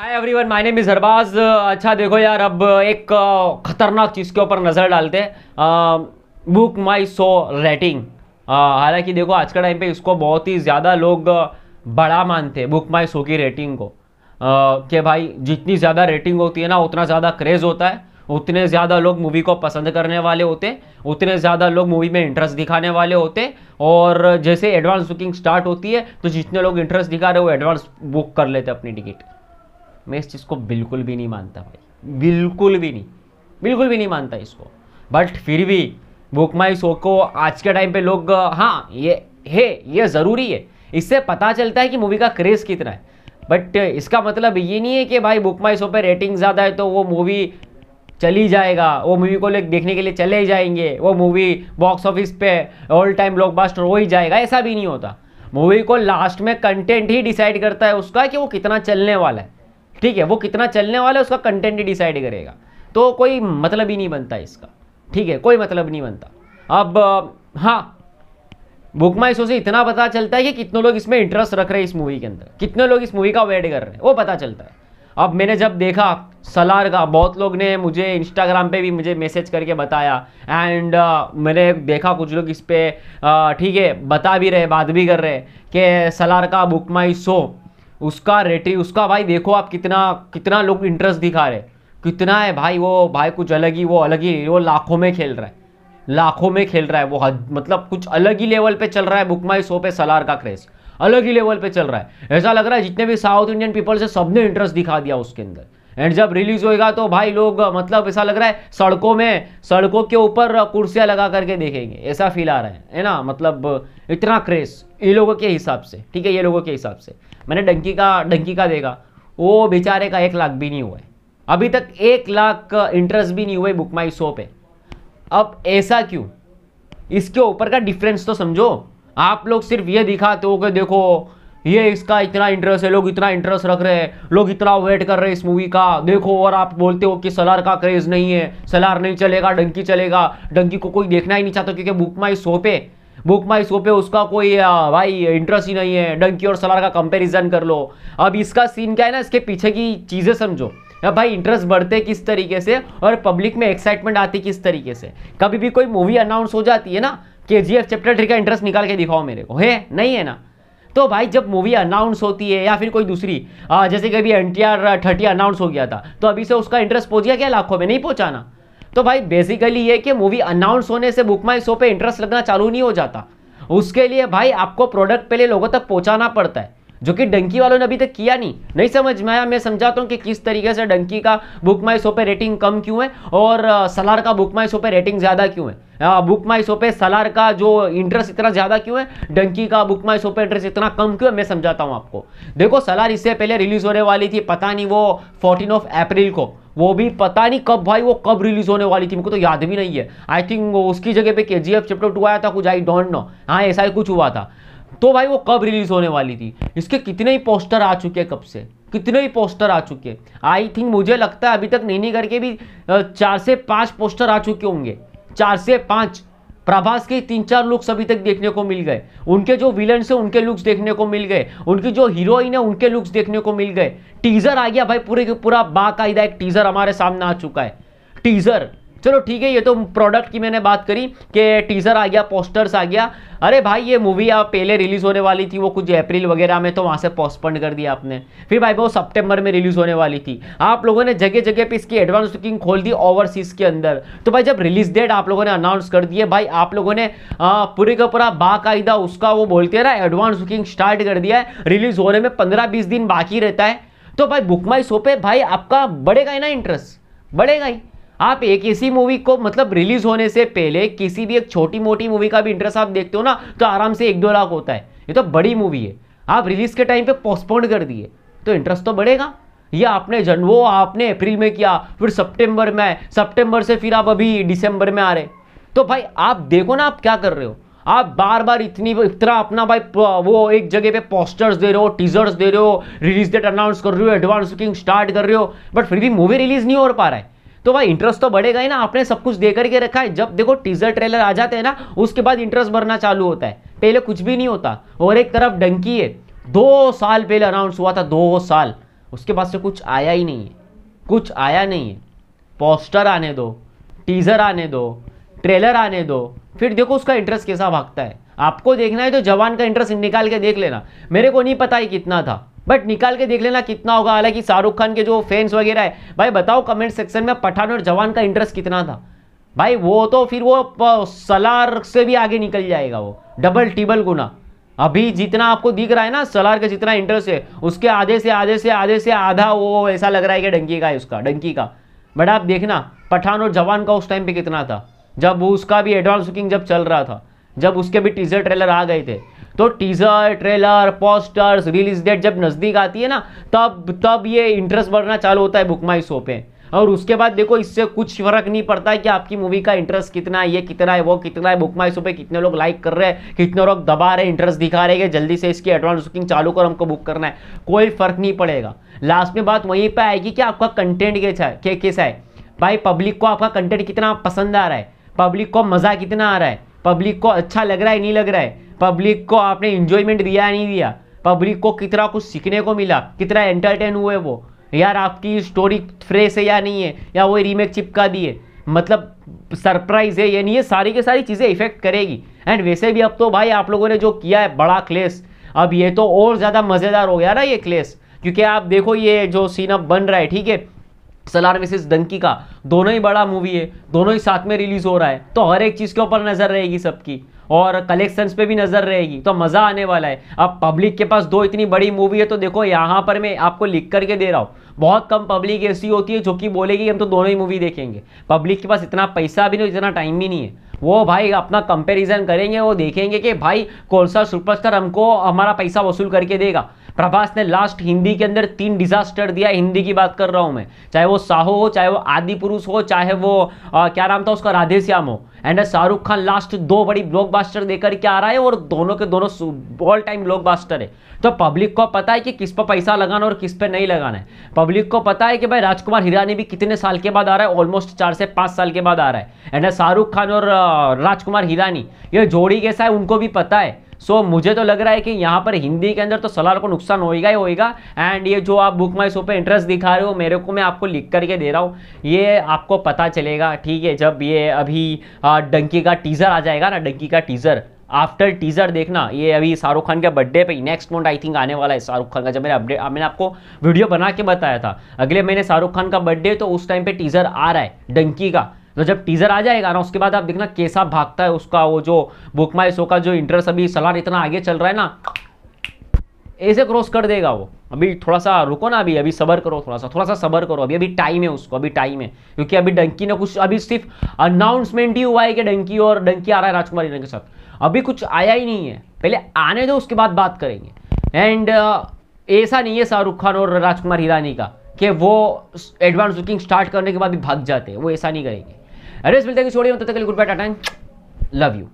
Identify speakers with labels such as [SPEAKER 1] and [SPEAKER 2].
[SPEAKER 1] hi everyone my name is Harbaj अच्छा देखो यार अब uh, एक uh, ख़तरनाक चीज़ के ऊपर नज़र डालते हैं बुक माई सो रेटिंग हालांकि देखो आज के टाइम पे इसको बहुत ही ज़्यादा लोग uh, बड़ा मानते हैं बुक माई सो की रेटिंग को कि भाई जितनी ज़्यादा रेटिंग होती है ना उतना ज़्यादा क्रेज़ होता है उतने ज़्यादा लोग मूवी को पसंद करने वाले होते उतने ज़्यादा लोग मूवी में इंटरेस्ट दिखाने वाले होते और जैसे एडवांस बुकिंग स्टार्ट होती है तो जितने लोग इंटरेस्ट दिखा रहे हो एडवांस बुक कर लेते अपनी टिकट मैं इस चीज़ को बिल्कुल भी नहीं मानता भाई बिल्कुल भी नहीं बिल्कुल भी नहीं मानता इसको बट फिर भी बुक माई शो को आज के टाइम पे लोग हाँ ये है ये ज़रूरी है इससे पता चलता है कि मूवी का क्रेज़ कितना है बट इसका मतलब ये नहीं है कि भाई बुक माई शो पर रेटिंग ज़्यादा है तो वो मूवी चली जाएगा वो मूवी को लोग देखने के लिए चले ही जाएंगे वो मूवी बॉक्स ऑफिस पे ऑल टाइम ब्लॉकबस्टर हो ही जाएगा ऐसा भी नहीं होता मूवी को लास्ट में कंटेंट ही डिसाइड करता है उसका कि वो कितना चलने वाला है ठीक है वो कितना चलने वाला है उसका कंटेंट ही डिसाइड करेगा तो कोई मतलब ही नहीं बनता इसका ठीक है कोई मतलब नहीं बनता अब हाँ बुक माई शो से इतना पता चलता है कि कितने लोग इसमें इंटरेस्ट रख रहे हैं इस मूवी के अंदर कितने लोग इस मूवी का वेट कर रहे हैं वो पता चलता है अब मैंने जब देखा सलार का बहुत लोग ने मुझे इंस्टाग्राम पे भी मुझे मैसेज करके बताया एंड uh, मैंने देखा कुछ लोग इस पर ठीक है बता भी रहे बात भी कर रहे कि सलार का बुक माई शो उसका रेटिंग उसका भाई देखो आप कितना कितना लोग इंटरेस्ट दिखा रहे कितना है भाई वो भाई कुछ अलग ही वो अलग ही वो लाखों में खेल रहा है लाखों में खेल रहा है वो हद, मतलब कुछ अलग ही लेवल पे चल रहा है बुकमाई शो पे सलार का क्रेज अलग ही लेवल पे चल रहा है ऐसा लग रहा है जितने भी साउथ इंडियन पीपल से सबने इंटरेस्ट दिखा दिया उसके अंदर एंड जब रिलीज होएगा तो भाई लोग मतलब ऐसा लग रहा है सड़कों में सड़कों के ऊपर कुर्सियाँ लगा करके देखेंगे ऐसा फील आ रहा है है ना मतलब इतना क्रेज ये लोगों के हिसाब से ठीक है ये लोगों के हिसाब से मैंने डंकी का डंकी का देखा वो बेचारे का एक लाख भी नहीं हुआ है अभी तक एक लाख इंटरेस्ट भी नहीं हुआ है बुक माई शो पे अब ऐसा क्यों इसके ऊपर का डिफरेंस तो समझो आप लोग सिर्फ ये दिखाते हो कि देखो ये इसका इतना इंटरेस्ट है लोग इतना इंटरेस्ट रख रहे हैं लोग इतना वेट कर रहे हैं इस मूवी का देखो और आप बोलते हो कि सलार का क्रेज नहीं है सलार नहीं चलेगा डंकी चलेगा डंकी को कोई देखना ही नहीं चाहता क्योंकि बुक माई सो पे बुक माई सो पे उसका कोई भाई इंटरेस्ट ही नहीं है डंकी और सलार का कंपेरिजन कर लो अब इसका सीन क्या है ना इसके पीछे की चीज़ें समझो अब भाई इंटरेस्ट बढ़ते किस तरीके से और पब्लिक में एक्साइटमेंट आती किस तरीके से कभी भी कोई मूवी अनाउंस हो जाती है ना K G F chapter three का इंटरेस्ट निकाल के दिखाओ मेरे को है नहीं है ना तो भाई जब मूवी अनाउंस होती है या फिर कोई दूसरी आ, जैसे कि अभी N T R thirty announce हो गया था तो अभी से उसका इंटरेस्ट पहुंच गया क्या लाखों में नहीं पहुंचाना तो भाई बेसिकली ये कि मूवी अनाउंस होने से बुक माई शो पर इंटरेस्ट लगना चालू नहीं हो जाता उसके लिए भाई आपको प्रोडक्ट पहले लोगों तक पहुँचाना पड़ता है जो कि डंकी वालों ने अभी तक किया नहीं नहीं समझ में आया मैं समझाता हूँ कि किस तरीके से डंकी का बुक माई शो पे रेटिंग कम क्यों है और सलार का बुक माई शो पे रेटिंग ज़्यादा क्यों है बुक माई शो पे सलार का जो इंटरेस्ट इतना ज़्यादा क्यों है डंकी का बुक माई शो पे इंटरेस्ट इतना कम क्यों है मैं समझाता हूँ आपको देखो सलार इससे पहले रिलीज़ होने वाली थी पता नहीं वो फोर्टीन ऑफ अप्रैल को वो भी पता नहीं कब भाई वो कब रिलीज होने वाली थी मुझे तो याद भी नहीं है आई थिंक उसकी जगह पे के जी एफ चैप्टर टू आया था कुछ आई डोंट नो हाँ ऐसा ही कुछ हुआ था तो भाई वो कब रिलीज़ होने वाली थी इसके कितने ही पोस्टर आ चुके हैं कब से कितने ही पोस्टर आ चुके हैं आई थिंक मुझे लगता है अभी तक नैनी करके भी चार से पांच पोस्टर आ चुके होंगे चार से पांच प्रभास के तीन चार लुक्स अभी तक देखने को मिल गए उनके जो विलन है उनके लुक्स देखने को मिल गए उनकी जो हीरोइन है उनके लुक्स देखने को मिल गए टीजर आ गया भाई पूरे पूरा बाकायदा एक टीजर हमारे सामने आ चुका है टीजर चलो ठीक है ये तो प्रोडक्ट की मैंने बात करी कि टीज़र आ गया पोस्टर्स आ गया अरे भाई ये मूवी आप पहले रिलीज़ होने वाली थी वो कुछ अप्रैल वगैरह में तो वहाँ से पोस्टपोन कर दिया आपने फिर भाई वो सितंबर में रिलीज़ होने वाली थी आप लोगों ने जगह जगह पे इसकी एडवांस बुकिंग खोल दी ओवरसीज़ के अंदर तो भाई जब रिलीज़ डेट आप लोगों ने अनाउंस कर दिए भाई आप लोगों ने पूरे का पूरा बाकायदा उसका वो बोलते हैं ना एडवांस बुकिंग स्टार्ट कर दिया है रिलीज़ होने में पंद्रह बीस दिन बाकी रहता है तो भाई बुक माई शो पे भाई आपका बढ़ेगा ही ना इंटरेस्ट बढ़ेगा ही आप एक ऐसी मूवी को मतलब रिलीज होने से पहले किसी भी एक छोटी मोटी मूवी का भी इंटरेस्ट आप देखते हो ना तो आराम से एक दो लाख होता है ये तो बड़ी मूवी है आप रिलीज के टाइम पे पोस्टपोन कर दिए तो इंटरेस्ट तो बढ़ेगा ये आपने जन वो आपने अप्रैल में किया फिर सितंबर में सितंबर से फिर आप अभी दिसंबर में आ रहे तो भाई आप देखो ना आप क्या कर रहे हो आप बार बार इतनी इतना अपना भाई वो एक जगह पे पोस्टर्स दे रहे हो टीजर्स दे रहे हो रिलीज डेट अनाउंस कर रहे हो एडवांस बुकिंग स्टार्ट कर रहे हो बट फिर भी मूवी रिलीज नहीं हो पा रहा है तो भाई इंटरेस्ट तो बढ़ेगा ही ना आपने सब कुछ देकर करके रखा है जब देखो टीजर ट्रेलर आ जाते हैं ना उसके बाद इंटरेस्ट भरना चालू होता है पहले कुछ भी नहीं होता और एक तरफ डंकी है दो साल पहले अनाउंस हुआ था दो साल उसके बाद से कुछ आया ही नहीं है कुछ आया नहीं है पोस्टर आने दो टीज़र आने दो ट्रेलर आने दो फिर देखो उसका इंटरेस्ट कैसा भागता है आपको देखना है तो जवान का इंटरेस्ट निकाल के देख लेना मेरे को नहीं पता ही कितना था बट निकाल के देख लेना कितना होगा हालांकि शाहरुख खान के जो फैंस वगैरह है भाई बताओ कमेंट सेक्शन में पठान और जवान का इंटरेस्ट कितना था भाई वो तो फिर वो सलार से भी आगे निकल जाएगा वो डबल टिबल गुना अभी जितना आपको दिख रहा है ना सलार का जितना इंटरेस्ट है उसके आधे से आधे से आधे से आधा वो ऐसा लग रहा है कि डंकी का है उसका डंकी का बट आप देखना पठान और जवान का उस टाइम पे कितना था जब उसका भी एडवांस बुकिंग जब चल रहा था जब उसके भी टीजर ट्रेलर आ गए थे तो teaser trailer posters release date जब नज़दीक आती है ना तब तब ये इंटरेस्ट बढ़ना चालू होता है बुकमाई शो पे और उसके बाद देखो इससे कुछ फर्क नहीं पड़ता है कि आपकी मूवी का इंटरेस्ट कितना है ये कितना है वो कितना है बुकमाई शो पे कितने लोग लाइक कर रहे हैं कितने लोग दबा रहे हैं इंटरेस्ट दिखा रहे हैं जल्दी से इसकी एडवांस बुकिंग चालू कर हमको बुक करना है कोई फर्क नहीं पड़ेगा लास्ट में बात वहीं पर आएगी कि आपका कंटेंट कैसा है कैसा है भाई पब्लिक को आपका कंटेंट कितना पसंद आ रहा है पब्लिक को मज़ा कितना आ रहा है पब्लिक को अच्छा लग रहा है नहीं लग रहा है पब्लिक को आपने इंजॉयमेंट दिया या नहीं दिया पब्लिक को कितना कुछ सीखने को मिला कितना एंटरटेन हुए वो यार आपकी स्टोरी फ्रेश है या नहीं है या वो रीमेक चिपका दिए मतलब सरप्राइज है ये नहीं है सारी के सारी चीज़ें इफेक्ट करेगी एंड वैसे भी अब तो भाई आप लोगों ने जो किया है बड़ा क्लेस अब ये तो और ज़्यादा मज़ेदार हो गया ना ये क्लेस क्योंकि आप देखो ये जो सीन अब बन रहा है ठीक है सलार मिसेज डंकी का दोनों ही बड़ा मूवी है दोनों ही साथ में रिलीज़ हो रहा है तो हर एक चीज़ के ऊपर नज़र रहेगी सबकी और कलेक्शंस पे भी नज़र रहेगी तो मज़ा आने वाला है अब पब्लिक के पास दो इतनी बड़ी मूवी है तो देखो यहाँ पर मैं आपको लिख करके दे रहा हूँ बहुत कम पब्लिक ऐसी होती है जो कि बोलेगी हम तो दोनों ही मूवी देखेंगे पब्लिक के पास इतना पैसा भी नहीं इतना टाइम भी नहीं है वो भाई अपना कंपैरिजन करेंगे वो देखेंगे कि भाई कौन सा सुपरस्टार हमको हमारा पैसा वसूल करके देगा प्रभास ने लास्ट हिंदी के अंदर तीन डिजास्टर दिया हिंदी की बात कर रहा हूँ मैं चाहे वो साहो हो चाहे वो आदि पुरुष हो चाहे वो आ, क्या नाम था उसका राधे श्याम हो एंड शाहरुख खान लास्ट दो बड़ी बास्टर देकर के आ रहा है और दोनों के दोनों ऑल टाइम बास्टर है तो पब्लिक को पता है कि किस पर पैसा लगाना और किस पर नहीं लगाना है पब्लिक को पता है कि भाई राजकुमार हिरानी भी कितने साल के बाद आ रहा है ऑलमोस्ट चार से पाँच साल के बाद आ रहा है एंड शाहरुख खान और राजकुमार हिरानी ये जोड़ी कैसा है उनको भी पता है सो so, मुझे तो लग रहा है कि यहाँ पर हिंदी के अंदर तो सलार को नुकसान होएगा ही होएगा एंड ये जो आप बुक माई शो पर इंटरेस्ट दिखा रहे हो मेरे को मैं आपको लिख करके दे रहा हूँ ये आपको पता चलेगा ठीक है जब ये अभी डंकी का टीज़र आ जाएगा ना डंकी का टीज़र आफ्टर टीजर देखना ये अभी शाहरुख खान के बर्थडे पे नेक्स्ट मंथ आई थिंक आने वाला है शाहरुख खान का जब मैंने अपडेट मैंने आपको वीडियो बना के बताया था अगले महीने शाहरुख खान का बर्थडे तो उस टाइम पे टीजर आ रहा है डंकी का तो जब टीजर आ जाएगा ना उसके बाद आप देखना कैसा भागता है उसका वो जो बुक माई शो का जो इंटरेस्ट अभी सलार इतना आगे चल रहा है ना ऐसे क्रॉस कर देगा वो अभी थोड़ा सा रुको ना अभी अभी सबर करो थोड़ा सा थोड़ा सा सबर करो अभी अभी टाइम है उसको अभी टाइम है क्योंकि अभी डंकी ने कुछ अभी सिर्फ अनाउंसमेंट ही हुआ है कि डंकी और डंकी आ रहा है राजकुमार हीरा के साथ अभी कुछ आया ही नहीं है पहले आने दो उसके बाद बात करेंगे एंड ऐसा नहीं है शाहरुख खान और राजकुमार हिरानी का कि वो एडवांस बुकिंग स्टार्ट करने के बाद भी भाग जाते हैं वो ऐसा नहीं करेंगे अरे मिलते हैं छोड़िए तब तक goodbye tata love you